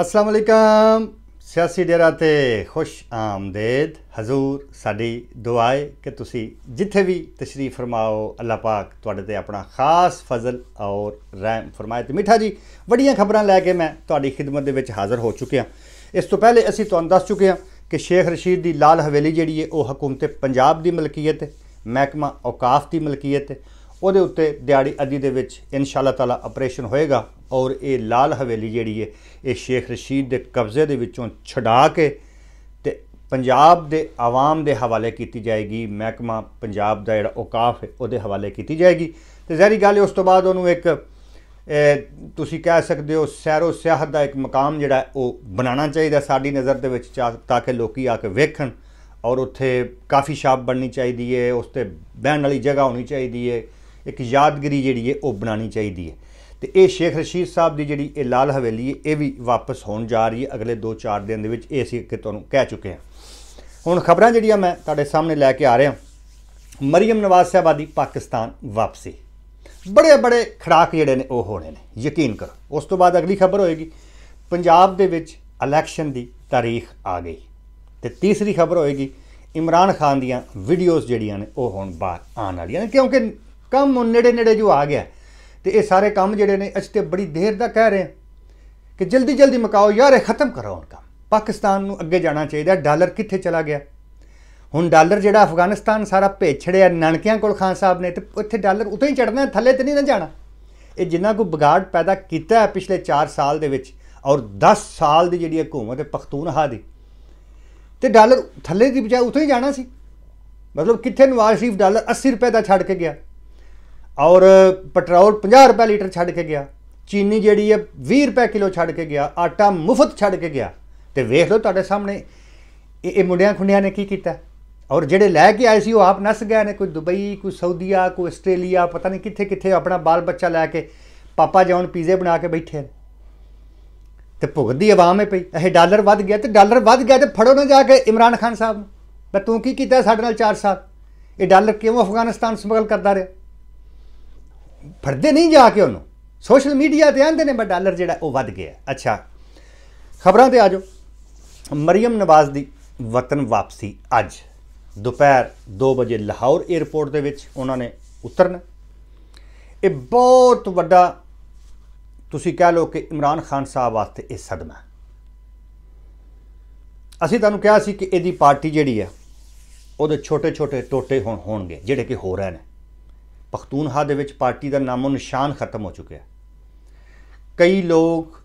ਅਸਲਾਮ ਅਲੈਕਮ ਸਿਆਸੀ ਡੇਰਾ ਤੇ ਖੁਸ਼ ਆਮਦੇਦ ਹਜ਼ੂਰ ਸਾਡੀ ਦੁਆ ਹੈ ਕਿ ਤੁਸੀਂ ਜਿੱਥੇ ਵੀ ਤਸ਼ਰੀਫ ਫਰਮਾਓ ਅੱਲਾਹ ਪਾਕ ਤੁਹਾਡੇ ਤੇ ਆਪਣਾ ਖਾਸ ਫਜ਼ਲ ਔਰ ਰਹਿਮ ਫਰਮਾਏ ਤੇ ਮਿੱਠਾ ਜੀ ਵੱਡੀਆਂ ਖਬਰਾਂ ਲੈ ਕੇ ਮੈਂ ਤੁਹਾਡੀ ਖidmat ਦੇ ਵਿੱਚ ਹਾਜ਼ਰ ਹੋ ਚੁੱਕਿਆ ਇਸ ਤੋਂ ਪਹਿਲੇ ਅਸੀਂ ਤੁਹਾਨੂੰ ਦੱਸ ਚੁੱਕੇ ਹਾਂ ਕਿ ਸ਼ੇਖ ਰਸ਼ੀਦ ਦੀ ਲਾਲ ਹਵੇਲੀ ਜਿਹੜੀ ਹੈ ਉਹ ਹਕੂਮਤ ਪੰਜਾਬ ਦੀ ਮਲਕੀਅਤ ਹੈ ਮਹਿਕਮਾ ਔਕਾਫ ਦੀ ਮਲਕੀਅਤ ਹੈ ਉਹਦੇ ਉੱਤੇ ਦਿਹਾੜੀ ਅੱਧੀ ਦੇ ਵਿੱਚ ਇਨਸ਼ਾਅੱਲਾ ਤਾਲਾ ਆਪਰੇਸ਼ਨ ਹੋਏਗਾ ਔਰ ਇਹ ਲਾਲ ਹਵੇਲੀ ਜਿਹੜੀ ਹੈ ਇਹ ਸ਼ੇਖ ਰਸ਼ੀਦ ਦੇ ਕਬਜ਼ੇ ਦੇ ਵਿੱਚੋਂ ਛਡਾ ਕੇ ਤੇ ਪੰਜਾਬ ਦੇ ਆਵਾਮ ਦੇ ਹਵਾਲੇ ਕੀਤੀ ਜਾਏਗੀ ਮਹਿਕਮਾ ਪੰਜਾਬ ਦਾ ਜਿਹੜਾ ਔਕਾਫ ਹੈ ਉਹਦੇ ਹਵਾਲੇ ਕੀਤੀ ਜਾਏਗੀ ਤੇ ਜ਼ਹਿਰੀ ਗੱਲ ਉਸ ਤੋਂ ਬਾਅਦ ਉਹਨੂੰ ਇੱਕ ਤੁਸੀਂ ਕਹਿ ਸਕਦੇ ਹੋ ਸੈਰੋ ਸਿਆਹ ਦਾ ਇੱਕ ਮਕਾਮ ਜਿਹੜਾ ਉਹ ਬਣਾਉਣਾ ਚਾਹੀਦਾ ਸਾਡੀ ਨਜ਼ਰ ਦੇ ਵਿੱਚ ਤਾਂ ਕਿ ਲੋਕੀ ਆ ਕੇ ਵੇਖਣ ਔਰ ਉੱਥੇ ਕਾਫੀ ਸ਼ਾਪ ਬਣਨੀ ਚਾਹੀਦੀ ਹੈ ਉਸ ਤੇ ਬਹਿਣ ਵਾਲੀ ਜਗ੍ਹਾ ਹੋਣੀ ਚਾਹੀਦੀ ਹੈ ਇੱਕ ਯਾਦਗਰੀ ਜਿਹੜੀ ਹੈ ਉਹ ਬਣਾਣੀ ਚਾਹੀਦੀ ਹੈ ਤੇ ਇਹ ਸ਼ੇਖ ਰਸ਼ੀਦ ਸਾਹਿਬ ਦੀ ਜਿਹੜੀ ਇਹ ਲਾਲ ਹਵੇਲੀ ਹੈ ਇਹ ਵੀ ਵਾਪਸ ਹੋਣ ਜਾ ਰਹੀ ਹੈ ਅਗਲੇ 2-4 ਦਿਨ ਦੇ ਵਿੱਚ ਇਹ ਅਸੀਂ ਕਿ ਤੁਹਾਨੂੰ ਕਹਿ ਚੁੱਕੇ ਹਾਂ ਹੁਣ ਖਬਰਾਂ ਜਿਹੜੀਆਂ ਮੈਂ ਤੁਹਾਡੇ ਸਾਹਮਣੇ ਲੈ ਕੇ ਆ ਰਿਹਾ ਮਰੀਮ ਨਵਾਜ਼ ਸਾਹਿਬਾ ਦੀ ਪਾਕਿਸਤਾਨ ਵਾਪਸੀ ਬੜੇ ਬੜੇ ਖੜਾਕ ਜਿਹੜੇ ਨੇ ਉਹ ਹੋਣੇ ਨੇ ਯਕੀਨ ਕਰੋ ਉਸ ਤੋਂ ਬਾਅਦ ਅਗਲੀ ਖਬਰ ਹੋਏਗੀ ਪੰਜਾਬ ਦੇ ਵਿੱਚ ਇਲੈਕਸ਼ਨ ਦੀ ਤਾਰੀਖ ਆ ਗਈ ਤੇ ਤੀਸਰੀ ਖਬਰ ਹੋਏਗੀ ਇਮਰਾਨ ਖਾਨ ਦੀਆਂ ਵੀਡੀਓਜ਼ ਜਿਹੜੀਆਂ ਨੇ ਉਹ ਹੁਣ ਬਾਹਰ ਆਉਣ ਵਾਲੀਆਂ ਨੇ ਕਿਉਂਕਿ ਕੰਮ ਨੇੜੇ ਨੇੜੇ ਜੋ ਆ ਗਿਆ ਤੇ ਇਹ ਸਾਰੇ ਕੰਮ ਜਿਹੜੇ ਨੇ ਅਸੀਂ ਤੇ ਬੜੀ ਦੇਰ ਦਾ ਕਹਿ ਰਹੇ ਕਿ ਜਲਦੀ ਜਲਦੀ ਮਕਾਓ ਯਾਰ ਇਹ ਖਤਮ ਕਰਾਓ ਉਹਨਾਂ ਕੰਮ ਪਾਕਿਸਤਾਨ ਨੂੰ ਅੱਗੇ ਜਾਣਾ ਚਾਹੀਦਾ ਡਾਲਰ ਕਿੱਥੇ ਚਲਾ ਗਿਆ ਹੁਣ ਡਾਲਰ ਜਿਹੜਾ ਅਫਗਾਨਿਸਤਾਨ ਸਾਰਾ ਭੇਜ ਛੜਿਆ ਨਣਕਿਆਂ ਕੋਲ ਖਾਨ ਸਾਹਿਬ ਨੇ ਤੇ ਉੱਥੇ ਡਾਲਰ ਉਤੋਂ ਹੀ ਚੜਨਾ ਥੱਲੇ ਤੇ ਨਹੀਂ ਨਾ ਜਾਣਾ ਇਹ ਜਿੰਨਾ ਕੋ ਵਿਗਾੜ ਪੈਦਾ ਕੀਤਾ ਹੈ ਪਿਛਲੇ 4 ਸਾਲ ਦੇ ਵਿੱਚ ਔਰ 10 ਸਾਲ ਦੀ ਜਿਹੜੀ ਹਕੂਮਤ ਪਖਤੂਨ ਪਖਤੂਨਹਾ ਦੀ ਤੇ ਡਾਲਰ ਥੱਲੇ ਦੀ ਬਜਾਏ ਉਤੋਂ ਹੀ ਜਾਣਾ ਸੀ ਮਤਲਬ ਕਿੱਥੇ ਨਵਾਜ਼ ਸ਼ਰੀਫ ਡਾਲਰ 80 ਰੁਪਏ ਦਾ ਛੱਡ ਕੇ ਗਿਆ ਔਰ ਪੈਟਰੋਲ 50 ਰੁਪਏ ਲੀਟਰ ਛੱਡ ਕੇ ਗਿਆ ਚੀਨੀ ਜਿਹੜੀ ਹੈ 20 ਰੁਪਏ ਕਿਲੋ ਛੱਡ ਕੇ ਗਿਆ ਆਟਾ ਮੁਫਤ ਛੱਡ ਕੇ ਗਿਆ ਤੇ ਵੇਖ ਲਓ ਤੁਹਾਡੇ ਸਾਹਮਣੇ ਇਹ ਇਹ ਮੁੰਡਿਆਂ ਖੁੰਡਿਆਂ ਨੇ ਕੀ ਕੀਤਾ ਔਰ ਜਿਹੜੇ ਲੈ ਕੇ ਆਏ ਸੀ ਉਹ ਆਪ ਨਸ ਗਏ ਨੇ ਕੋਈ ਦੁਬਈ ਕੋਈ ਸਾਊਦੀਆ ਕੋਈ ਆਸਟ੍ਰੇਲੀਆ ਪਤਾ ਨਹੀਂ ਕਿੱਥੇ ਕਿੱਥੇ ਆਪਣਾ ਬਾਲ ਬੱਚਾ ਲੈ ਕੇ ਪਾਪਾ ਜੌਨ ਪੀਜ਼ੇ ਬਣਾ ਕੇ ਬੈਠੇ ਨੇ ਤੇ ਭੁਗਤਦੀ ਆਵਾਮ ਹੈ ਪਈ ਇਹ ਡਾਲਰ ਵੱਧ ਗਿਆ ਤੇ ਡਾਲਰ ਵੱਧ ਗਿਆ ਤੇ ਫੜੋ ਨਾ ਜਾ ਕੇ ਇਮਰਾਨ ਖਾਨ ਸਾਹਿਬ ਨੂੰ ਤੂੰ ਕੀ ਕੀਤਾ ਸਾਡੇ ਨਾਲ 4 ਸਾਲ ਇਹ ਡਾਲਰ ਕਿਉਂ ਅਫਗਾਨਿਸਤਾਨ ਸਮਗਲ ਕਰਦਾ ਰਿਹਾ ਫੜਦੇ ਨਹੀਂ ਜਾ ਕੇ ਉਹਨੂੰ ਸੋਸ਼ਲ ਮੀਡੀਆ ਤੇ ਆਂਦੇ ਨੇ ਬਟ ਡਾਲਰ ਜਿਹੜਾ ਉਹ ਵੱਧ ਗਿਆ ਅੱਛਾ ਖਬਰਾਂ ਤੇ ਆਜੋ ਮਰੀਮ ਨਵਾਜ਼ ਦੀ ਵਤਨ ਵਾਪਸੀ ਅੱਜ ਦੁਪਹਿਰ 2 ਵਜੇ ਲਾਹੌਰ 에ਰਪੋਰਟ ਦੇ ਵਿੱਚ ਉਹਨਾਂ ਨੇ ਉਤਰਨਾ ਇਹ ਬਹੁਤ ਵੱਡਾ ਤੁਸੀਂ ਕਹਿ ਲਓ ਕਿ ਇਮਰਾਨ ਖਾਨ ਸਾਹਿਬ ਵਾਸਤੇ ਇਹ ਸਦਮਾ ਅਸੀਂ ਤੁਹਾਨੂੰ ਕਿਹਾ ਸੀ ਕਿ ਇਹਦੀ ਪਾਰਟੀ ਜਿਹੜੀ ਹੈ ਉਹਦੇ ਛੋਟੇ-ਛੋਟੇ ਟੋਟੇ ਹੁਣ ਹੋਣਗੇ ਜਿਹੜੇ ਕਿ ਹੋ ਰਹੇ ਨੇ ਪਖਤੂਨਹਾ ਦੇ ਵਿੱਚ ਪਾਰਟੀ ਦਾ ਨਾਮੋ ਨਿਸ਼ਾਨ ਖਤਮ ਹੋ ਚੁੱਕਿਆ ਕਈ ਲੋਕ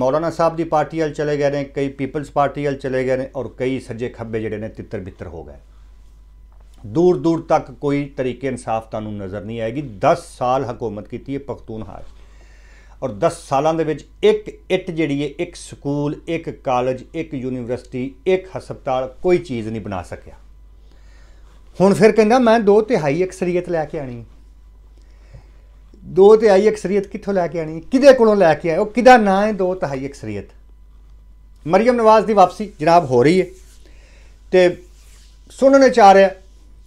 ਮੌਲਾਨਾ ਸਾਹਿਬ ਦੀ ਪਾਰਟੀ ਵੱਲ ਚਲੇ ਗਏ ਨੇ ਕਈ ਪੀਪਲਸ ਪਾਰਟੀ ਵੱਲ ਚਲੇ ਗਏ ਨੇ ਔਰ ਕਈ ਸੱਜੇ ਖੱਬੇ ਜਿਹੜੇ ਨੇ ਤਿੱਤਰ ਬਿੱਤਰ ਹੋ ਗਏ ਦੂਰ ਦੂਰ ਤੱਕ ਕੋਈ ਤਰੀਕੇ ਇਨਸਾਫ ਤੁਹਾਨੂੰ ਨਜ਼ਰ ਨਹੀਂ ਆਏਗੀ 10 ਸਾਲ ਹਕੂਮਤ ਕੀਤੀ ਹੈ ਪਖਤੂਨਹਾ ਔਰ 10 ਸਾਲਾਂ ਦੇ ਵਿੱਚ ਇੱਕ ਇੱਟ ਜਿਹੜੀ ਹੈ ਇੱਕ ਸਕੂਲ ਇੱਕ ਕਾਲਜ ਇੱਕ ਯੂਨੀਵਰਸਿਟੀ ਇੱਕ ਹਸਪਤਾਲ ਕੋਈ ਚੀਜ਼ ਨਹੀਂ ਬਣਾ ਸਕਿਆ ਹੁਣ ਫਿਰ ਕਹਿੰਦਾ ਮੈਂ ਦੋ ਤਿਹਾਈ ਅਕਸਰੀਅਤ ਲੈ ਕੇ ਆਣੀ ਦੋ ਤਿਹਾਈ ਅਕਸਰੀਅਤ ਕਿੱਥੋਂ ਲੈ ਕੇ ਆਣੀ ਕਿਹਦੇ ਕੋਲੋਂ ਲੈ ਕੇ ਆਏ ਉਹ ਕਿਹਦਾ ਨਾਂ ਹੈ ਦੋ ਤਿਹਾਈ ਅਕਸਰੀਅਤ ਮਰੀਮ ਨਵਾਜ਼ ਦੀ ਵਾਪਸੀ ਜਨਾਬ ਹੋ ਰਹੀ ਹੈ ਤੇ ਸੁਣਨ ਚ ਆ ਰਿਹਾ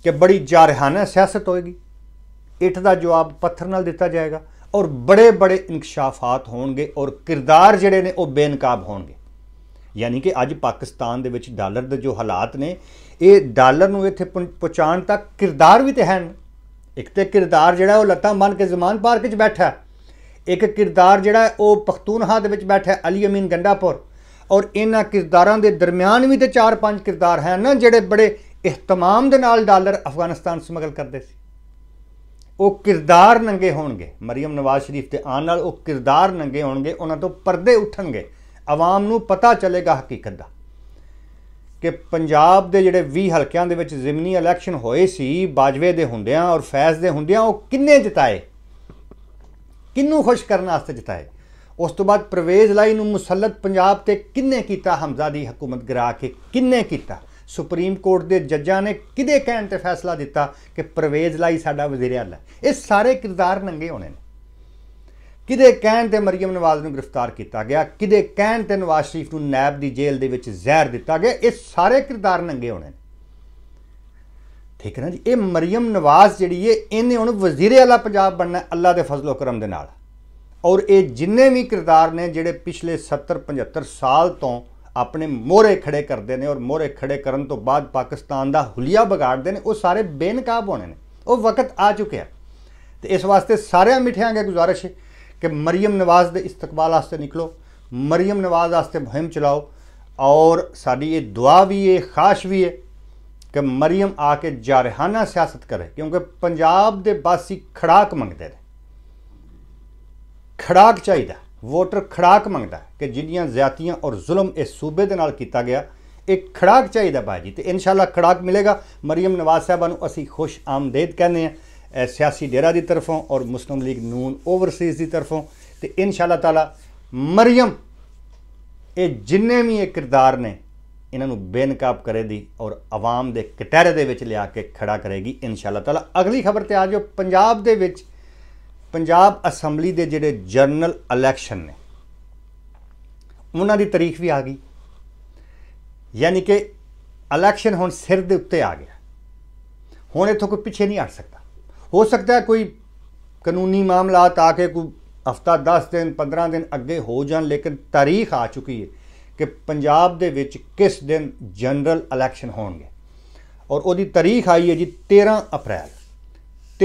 ਕਿ ਬੜੀ ਜਾਰਹਾਨਾ ਸਿਆਸਤ ਹੋਏਗੀ ਇੱਟ ਦਾ ਜਵਾਬ ਪੱਥਰ ਨਾਲ ਦਿੱਤਾ ਜਾਏਗਾ ਔਰ ਬੜੇ ਬੜੇ ਇਨਕਸ਼ਾਫਾਤ ਹੋਣਗੇ ਔਰ ਕਿਰਦਾਰ ਜਿਹੜੇ ਨੇ ਉਹ ਬੇਨਕਾਬ ਹੋਣਗੇ ਯਾਨੀ ਕਿ ਅੱਜ ਪਾਕਿਸਤਾਨ ਦੇ ਵਿੱਚ ਡਾਲਰ ਦੇ ਜੋ ਹਾਲਾਤ ਨੇ ਇਹ ਡਾਲਰ ਨੂੰ ਇੱਥੇ ਪਹੁੰਚਾਉਣ ਤੱਕ ਕਿਰਦਾਰ ਵੀ ਤੇ ਹਨ ਇੱਕ ਤੇ ਕਿਰਦਾਰ ਜਿਹੜਾ ਉਹ ਲੱਤਾਂ ਮੰਨ ਕੇ ਜ਼ਮਾਨ ਪਾਰਕ ਵਿੱਚ ਬੈਠਾ ਇੱਕ ਕਿਰਦਾਰ ਜਿਹੜਾ ਉਹ ਪਖਤੂਨਹਾ ਦੇ ਵਿੱਚ ਬੈਠਾ ਅਲੀ ਅਮੀਨ ਗੰਡਾਪੁਰ ਔਰ ਇਹਨਾਂ ਕਿਰਦਾਰਾਂ ਦੇ ਦਰਮਿਆਨ ਵੀ ਤੇ ਚਾਰ ਪੰਜ ਕਿਰਦਾਰ ਹਨ ਨਾ ਜਿਹੜੇ ਬੜੇ ਇhtmam ਦੇ ਨਾਲ ਡਾਲਰ ਅਫਗਾਨਿਸਤਾਨ ਸਮਗਲ ਕਰਦੇ ਸੀ ਉਹ ਕਿਰਦਾਰ ਨੰਗੇ ਹੋਣਗੇ ਮਰੀਮ ਨਵਾਜ਼ ਸ਼ਰੀਫ ਤੇ ਆਨ ਨਾਲ ਉਹ ਕਿਰਦਾਰ ਨੰਗੇ ਹੋਣਗੇ ਉਹਨਾਂ ਤੋਂ ਪਰਦੇ ਉੱਠਣਗੇ ਆਵਾਮ ਨੂੰ ਪਤਾ ਚੱਲੇਗਾ ਹਕੀਕਤ ਦਾ ਕਿ ਪੰਜਾਬ ਦੇ ਜਿਹੜੇ 20 ਹਲਕਿਆਂ ਦੇ ਵਿੱਚ ਜ਼ਿਮਨੀ ਇਲੈਕਸ਼ਨ ਹੋਏ ਸੀ ਬਾਜਵੇ ਦੇ ਹੁੰਦਿਆਂ ਔਰ ਫੈਜ਼ ਦੇ ਹੁੰਦਿਆਂ ਉਹ ਕਿੰਨੇ ਜਿਤਾਏ ਕਿੰਨੂੰ ਖੁਸ਼ ਕਰਨ ਵਾਸਤੇ ਜਿਤਾਏ ਉਸ ਤੋਂ ਬਾਅਦ ਪ੍ਰਵੇਜ਼ ਲਾਈ ਨੂੰ ਮੁਸੱਲਤ ਪੰਜਾਬ ਤੇ ਕਿੰਨੇ ਕੀਤਾ ਹਮਜ਼ਾ ਦੀ ਹਕੂਮਤ ਗਰਾ ਕੇ ਕਿੰਨੇ ਕੀਤਾ ਸੁਪਰੀਮ ਕੋਰਟ ਦੇ ਜੱਜਾਂ ਨੇ ਕਿਦੇ ਕਹਿਣ ਤੇ ਫੈਸਲਾ ਦਿੱਤਾ ਕਿ ਪ੍ਰਵੇਜ਼ ਲਾਈ ਸਾਡਾ ਵਜ਼ੀਰ ਆਲਾ ਇਹ ਸਾਰੇ ਕਿਰਦਾਰ ਨੰਗੇ ਹੋਣੇ ਨੇ ਕਿਦੇ ਕਹਿਣ ਤੇ ਮਰੀਮ ਨਵਾਜ਼ ਨੂੰ ਗ੍ਰਿਫਤਾਰ ਕੀਤਾ ਗਿਆ ਕਿਦੇ ਕਹਿਣ ਤੇ ਨਵਾਜ਼ ਸ਼ਰੀਫ ਨੂੰ ਨੈਬ ਦੀ ਜੇਲ੍ਹ ਦੇ ਵਿੱਚ ਜ਼ਹਿਰ ਦਿੱਤਾ ਗਿਆ ਇਹ ਸਾਰੇ ਕਿਰਦਾਰ ਨੰਗੇ ਹੋਣੇ ਠੀਕ ਹੈ ਨਾ ਜੀ ਇਹ ਮਰੀਮ ਨਵਾਜ਼ ਜਿਹੜੀ ਏ ਇਹਨੇ ਹੁਣ ਵਜ਼ੀਰ ਆਲਾ ਪੰਜਾਬ ਬਣਨਾ ਅੱਲਾ ਦੇ ਫਜ਼ਲੋ ਕਰਮ ਦੇ ਨਾਲ ਔਰ ਇਹ ਜਿੰਨੇ ਵੀ ਕਿਰਦਾਰ ਨੇ ਜਿਹੜੇ ਪਿਛਲੇ 70 75 ਸਾਲ ਤੋਂ ਆਪਣੇ ਮੋਹਰੇ ਖੜੇ ਕਰਦੇ ਨੇ ਔਰ ਮੋਹਰੇ ਖੜੇ ਕਰਨ ਤੋਂ ਬਾਅਦ ਪਾਕਿਸਤਾਨ ਦਾ ਹੁਲੀਆ ਵਿਗਾੜਦੇ ਨੇ ਉਹ ਸਾਰੇ ਬੇਨਕਾਬ ਹੋਣੇ ਨੇ ਉਹ ਵਕਤ ਆ ਚੁੱਕਿਆ ਤੇ ਇਸ ਵਾਸਤੇ ਸਾਰਿਆਂ ਮਿੱਠਿਆਂ ਅੱਗੇ ਗੁਜ਼ਾਰਿਸ਼ ਕਿ ਮਰੀਮ ਨਵਾਜ਼ ਦੇ ਇਸਤਕਬਾਲ ਵਾਸਤੇ ਨਿਕਲੋ ਮਰੀਮ ਨਵਾਜ਼ ਵਾਸਤੇ ਮੁਹਿੰਮ ਚਲਾਓ ਔਰ ਸਾਡੀ ਇਹ ਦੁਆ ਵੀ ਹੈ ਖਾਸ਼ ਵੀ ਹੈ ਕਿ ਮਰੀਮ ਆ ਕੇ ਜਾਰਹਾਨਾ ਸਿਆਸਤ ਕਰੇ ਕਿਉਂਕਿ ਪੰਜਾਬ ਦੇ ਬਾਸੀ ਖੜਾਕ ਮੰਗਦੇ ਨੇ ਖੜਾਕ ਚਾਹੀਦਾ ਵੋਟਰ ਖੜਾਕ ਮੰਗਦਾ ਕਿ ਜਿੰਨੀਆਂ ਜ਼ਿਆਤੀਆਂ ਔਰ ਜ਼ੁਲਮ ਇਸ ਸੂਬੇ ਦੇ ਨਾਲ ਕੀਤਾ ਗਿਆ ਇੱਕ ਖੜਾਕ ਚਾਹੀਦਾ ਬਾਜੀ ਤੇ ਇਨਸ਼ਾਅੱਲਾ ਖੜਾਕ ਮਿਲੇਗਾ ਮਰੀਮ ਨਵਾਜ਼ ਸਾਹਿਬਾ ਨੂੰ ਅਸੀਂ ਖੁਸ਼ ਆਮਦੇਦ ਕਹਿੰਦੇ ਆ ਸਿਆਸੀ ਡੇਰਾ ਦੀ ਤਰਫੋਂ ਔਰ ਮੁਸਲਮ ਲੀਗ ਨੂਨ ਓਵਰਸੀਜ਼ ਦੀ ਤਰਫੋਂ ਤੇ ਇਨਸ਼ਾਅੱਲਾ ਤਾਲਾ ਮਰੀਮ ਇਹ ਜਿੰਨੇ ਵੀ ਇਹ ਕਿਰਦਾਰ ਨੇ ਇਹਨਾਂ ਨੂੰ ਬੇਨਕਾਬ ਕਰੇਗੀ ਔਰ ਆਵਾਮ ਦੇ ਕਟਹਿਰੇ ਦੇ ਵਿੱਚ ਲਿਆ ਕੇ ਖੜਾ ਕਰੇਗੀ ਇਨਸ਼ਾਅੱਲਾ ਤਾਲਾ ਅਗਲੀ ਖਬਰ ਤੇ ਆ ਜਾਓ ਪੰਜਾਬ ਦੇ ਵਿੱਚ ਪੰਜਾਬ ਅਸੈਂਬਲੀ ਦੇ ਜਿਹੜੇ ਜਨਰਲ ਇਲੈਕਸ਼ਨ ਨੇ ਉਹਨਾਂ ਦੀ ਤਾਰੀਖ ਵੀ ਆ ਗਈ ਯਾਨੀ ਕਿ ਇਲੈਕਸ਼ਨ ਹੁਣ ਸਿਰ ਦੇ ਉੱਤੇ ਆ ਗਿਆ ਹੁਣ ਇਥੋਂ ਕੋਈ ਪਿੱਛੇ ਨਹੀਂ ਹਟ ਸਕਦਾ ਹੋ ਸਕਦਾ ਕੋਈ ਕਾਨੂੰਨੀ ਮਾਮਲਾ ਆ ਕੇ ਕੋਈ ਹਫਤਾ 10 ਦਿਨ 15 ਦਿਨ ਅੱਗੇ ਹੋ ਜਾਣ ਲੇਕਿਨ ਤਾਰੀਖ ਆ ਚੁੱਕੀ ਹੈ ਕਿ ਪੰਜਾਬ ਦੇ ਵਿੱਚ ਕਿਸ ਦਿਨ ਜਨਰਲ ਇਲੈਕਸ਼ਨ ਹੋਣਗੇ ਔਰ ਉਹਦੀ ਤਾਰੀਖ ਆਈ ਹੈ ਜੀ 13 ਅਪ੍ਰੈਲ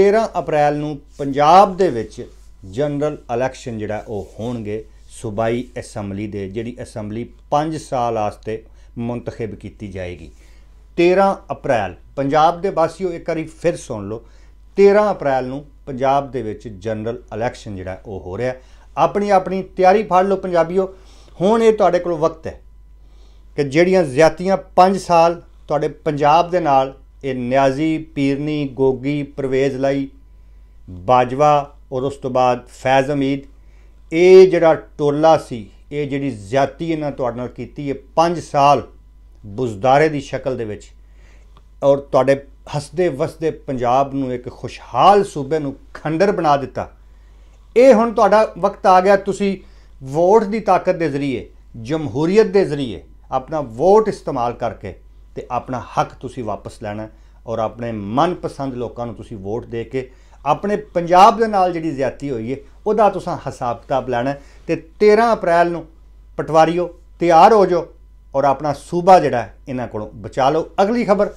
13 ਅਪ੍ਰੈਲ ਨੂੰ ਪੰਜਾਬ ਦੇ ਵਿੱਚ ਜਨਰਲ ਇਲੈਕਸ਼ਨ ਜਿਹੜਾ ਉਹ ਹੋਣਗੇ ਸੂਬਾਈ ਅਸੈਂਬਲੀ ਦੇ ਜਿਹੜੀ ਅਸੈਂਬਲੀ 5 ਸਾਲ ਆਸਤੇ ਮੁੰਤਖਬ ਕੀਤੀ ਜਾਏਗੀ 13 ਅਪ੍ਰੈਲ ਪੰਜਾਬ ਦੇ ਵਾਸੀਓ ਇੱਕ ਵਾਰੀ ਫਿਰ ਸੁਣ ਲਓ 13 ਅਪ੍ਰੈਲ ਨੂੰ ਪੰਜਾਬ ਦੇ ਵਿੱਚ ਜਨਰਲ ਇਲੈਕਸ਼ਨ ਜਿਹੜਾ ਉਹ ਹੋ ਰਿਹਾ ਆਪਣੀ ਆਪਣੀ ਤਿਆਰੀ ਫੜ ਲਓ ਪੰਜਾਬੀਓ ਹੁਣ ਇਹ ਤੁਹਾਡੇ ਕੋਲ ਵਕਤ ਹੈ ਕਿ ਜਿਹੜੀਆਂ ਜ਼ਿਆਤੀਆਂ 5 ਸਾਲ ਤੁਹਾਡੇ ਪੰਜਾਬ ਦੇ ਨਾਲ ਇਹ ਨਿਆਜ਼ੀ ਪੀਰਨੀ ਗੋਗੀ ਪਰਵੇਜ਼ ਲਈ ਬਾਜਵਾ ਔਰ ਉਸ ਤੋਂ ਬਾਅਦ ਫੈਜ਼ ਅਮੀਦ ਇਹ ਜਿਹੜਾ ਟੋਲਾ ਸੀ ਇਹ ਜਿਹੜੀ ਜ਼ਿਆਤੀ ਇਹਨਾਂ ਤੁਹਾਡੇ ਨਾਲ ਕੀਤੀ ਇਹ 5 ਸਾਲ ਬੁਜ਼ਦਾਰੇ ਦੀ ਸ਼ਕਲ ਦੇ ਵਿੱਚ ਔਰ ਤੁਹਾਡੇ ਹੱਸਦੇ ਵਸਦੇ ਪੰਜਾਬ ਨੂੰ ਇੱਕ ਖੁਸ਼ਹਾਲ ਸੂਬੇ ਨੂੰ ਖੰਡਰ ਬਣਾ ਦਿੱਤਾ ਇਹ ਹੁਣ ਤੁਹਾਡਾ ਵਕਤ ਆ ਗਿਆ ਤੁਸੀਂ ਵੋਟ ਦੀ ਤਾਕਤ ਦੇ ਜ਼ਰੀਏ ਜਮਹੂਰੀਅਤ ਦੇ ਜ਼ਰੀਏ ਆਪਣਾ ਵੋਟ ਇਸਤੇਮਾਲ ਕਰਕੇ ਤੇ ਆਪਣਾ ਹੱਕ ਤੁਸੀਂ ਵਾਪਸ ਲੈਣਾ ਔਰ ਆਪਣੇ ਮਨਪਸੰਦ ਲੋਕਾਂ ਨੂੰ ਤੁਸੀਂ ਵੋਟ ਦੇ ਕੇ ਆਪਣੇ ਪੰਜਾਬ ਦੇ ਨਾਲ ਜਿਹੜੀ ਜ਼ਿਆਤੀ ਹੋਈ ਹੈ ਉਹਦਾ ਤੁਸੀਂ ਹਿਸਾਬ ਕਿਤਾਬ ਲੈਣਾ ਤੇ 13 ਅਪ੍ਰੈਲ ਨੂੰ ਪਟਵਾਰੀਓ ਤਿਆਰ ਹੋ ਜਾਓ ਔਰ ਆਪਣਾ ਸੂਬਾ ਜਿਹੜਾ ਇਹਨਾਂ ਕੋਲੋਂ ਬਚਾ ਲਓ ਅਗਲੀ ਖਬਰ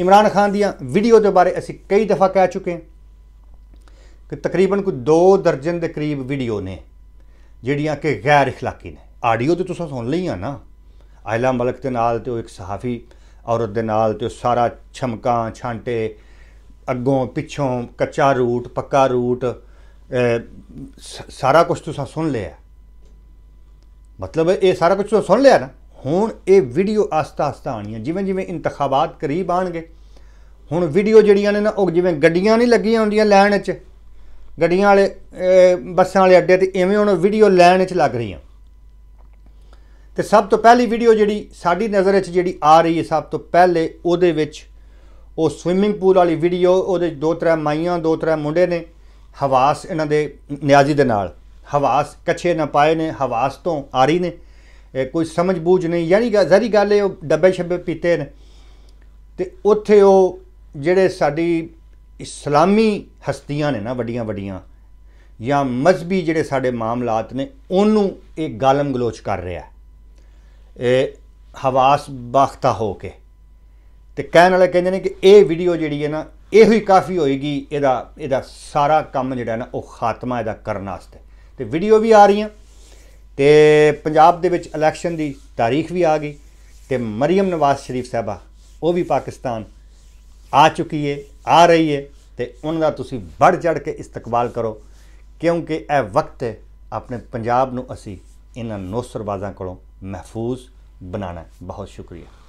ਇਮਰਾਨ ਖਾਨ ਦੀਆਂ ਵੀਡੀਓ ਦੇ ਬਾਰੇ ਅਸੀਂ ਕਈ ਦਫਾ ਕਹਿ ਚੁੱਕੇ ਹਾਂ ਕਿ ਤਕਰੀਬਨ ਕੋਈ 2 ਦਰਜਨ ਦੇ ਕਰੀਬ ਵੀਡੀਓ ਨੇ ਜਿਹੜੀਆਂ ਕਿ ਗੈਰ اخلاقی ਨੇ ਆਡੀਓ ਤੇ ਤੁਸੀਂ ਸੁਣ ਲਈ ਆ ਨਾ ਆਇਲਾ ਮਲਕ ਦੇ ਨਾਲ ਤੇ ਉਹ ਇੱਕ ਸਹਾਫੀ ਔਰਤ ਦੇ ਨਾਲ ਤੇ ਸਾਰਾ ਛਮਕਾਂ ਛਾਂਟੇ ਅੱਗੋਂ ਪਿੱਛੋਂ ਕੱਚਾ ਰੂਟ ਪੱਕਾ ਰੂਟ ਸਾਰਾ ਕੁਝ ਤੁਸੀਂ ਸੁਣ ਲਿਆ ਮਤਲਬ ਇਹ ਸਾਰਾ ਕੁਝ ਤੁਸੀਂ ਸੁਣ ਲਿਆ ਨਾ ਹੁਣ ਇਹ ਵੀਡੀਓ ਆਸਤਾ-ਆਸਤਾ ਆਣੀਆਂ ਜਿਵੇਂ-ਜਿਵੇਂ ਇੰਤਖਾਬਾਤ ਕਰੀਬ ਆਣਗੇ ਹੁਣ ਵੀਡੀਓ ਜਿਹੜੀਆਂ ਨੇ ਨਾ ਉਹ ਜਿਵੇਂ ਗੱਡੀਆਂ ਨਹੀਂ ਲੱਗੀਆਂ ਹੁੰਦੀਆਂ ਲੈਣ 'ਚ ਗੱਡੀਆਂ ਵਾਲੇ ਬੱਸਾਂ ਵਾਲੇ ਅੱਡੇ ਤੇ ਐਵੇਂ ਹੁਣ ਵੀਡੀਓ ਲੈਣ 'ਚ ਲੱਗ ਰਹੀਆਂ ਤੇ ਸਭ ਤੋਂ ਪਹਿਲੀ ਵੀਡੀਓ ਜਿਹੜੀ ਸਾਡੀ ਨਜ਼ਰ 'ਚ ਜਿਹੜੀ ਆ ਰਹੀ ਹੈ ਸਭ ਤੋਂ ਪਹਿਲੇ ਉਹਦੇ ਵਿੱਚ ਉਹ ਸਵਿਮਿੰਗ ਪੂਲ ਵਾਲੀ ਵੀਡੀਓ ਉਹਦੇ ਦੋ ਤਰ੍ਹਾਂ ਮਾਈਆਂ ਦੋ ਤਰ੍ਹਾਂ ਮੁੰਡੇ ਨੇ ਹਵਾਸ ਇਹਨਾਂ ਦੇ ਨਿਆਜ਼ੀ ਦੇ ਨਾਲ ਹਵਾਸ ਕੱਛੇ ਨਾ ਪਾਏ ਨੇ ਹਵਾਸ ਤੋਂ ਆਰੀ ਨੇ ਕੋਈ ਸਮਝ ਬੂਝ ਨਹੀਂ ਯਾਨੀ ਜ਼ਰੀ ਗੱਲ ਉਹ ਡੱਬੇ ਛੱਬੇ ਪੀਤੇ ਨੇ ਤੇ ਉੱਥੇ ਉਹ ਜਿਹੜੇ ਸਾਡੀ ਇਸਲਾਮੀ ਹਸਤੀਆਂ ਨੇ ਨਾ ਵੱਡੀਆਂ ਵੱਡੀਆਂ ਜਾਂ ਮਜ਼ਬੀ ਜਿਹੜੇ ਸਾਡੇ ਮਾਮਲਾਤ ਨੇ ਉਹਨੂੰ ਇਹ ਗਾਲਮ ਗਲੋਚ ਕਰ ਰਿਹਾ ਇਹ ਹਵਾਸ ਬਖਤਾ ਹੋ ਕੇ ਤੇ ਕਹਿਣ ਵਾਲੇ ਕਹਿੰਦੇ ਨੇ ਕਿ ਇਹ ਵੀਡੀਓ ਜਿਹੜੀ ਹੈ ਨਾ ਇਹੋ ਹੀ ਕਾਫੀ ਹੋਏਗੀ ਇਹਦਾ ਇਹਦਾ ਸਾਰਾ ਕੰਮ ਜਿਹੜਾ ਨਾ ਉਹ ਖਾਤਮਾ ਇਹਦਾ ਕਰਨ ਵਾਸਤੇ ਤੇ ਵੀਡੀਓ ਵੀ ਆ ਰਹੀਆਂ ਤੇ ਪੰਜਾਬ ਦੇ ਵਿੱਚ ਇਲੈਕਸ਼ਨ ਦੀ ਤਾਰੀਖ ਵੀ ਆ ਗਈ ਤੇ ਮਰੀਮ ਨਵਾਜ਼ ਸ਼ਰੀਫ ਸਾਹਿਬਾ ਉਹ ਵੀ ਪਾਕਿਸਤਾਨ ਆ ਚੁੱਕੀ ਏ ਆ ਰਹੀ ਏ ਤੇ ਉਹਨਾਂ ਦਾ ਤੁਸੀਂ ਵੱਧ ਚੜ ਕੇ ਇਸਤਕਬਾਲ ਕਰੋ ਕਿਉਂਕਿ ਇਹ ਵਕਤ ਹੈ ਆਪਣੇ ਪੰਜਾਬ ਨੂੰ ਅਸੀਂ ਇਹਨਾਂ ਨੌਸਰਬਾਜ਼ਾਂ ਕੋਲੋਂ ਮਹਿਫੂਜ਼ ਬਣਾਣਾ ਬਹੁਤ ਸ਼ੁਕਰੀਆ